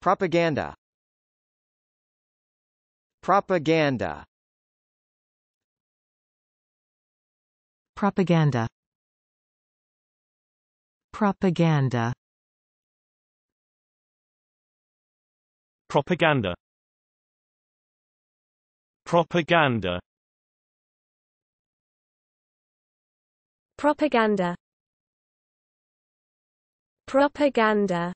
Propaganda Propaganda Propaganda Propaganda Propaganda Propaganda Propaganda Propaganda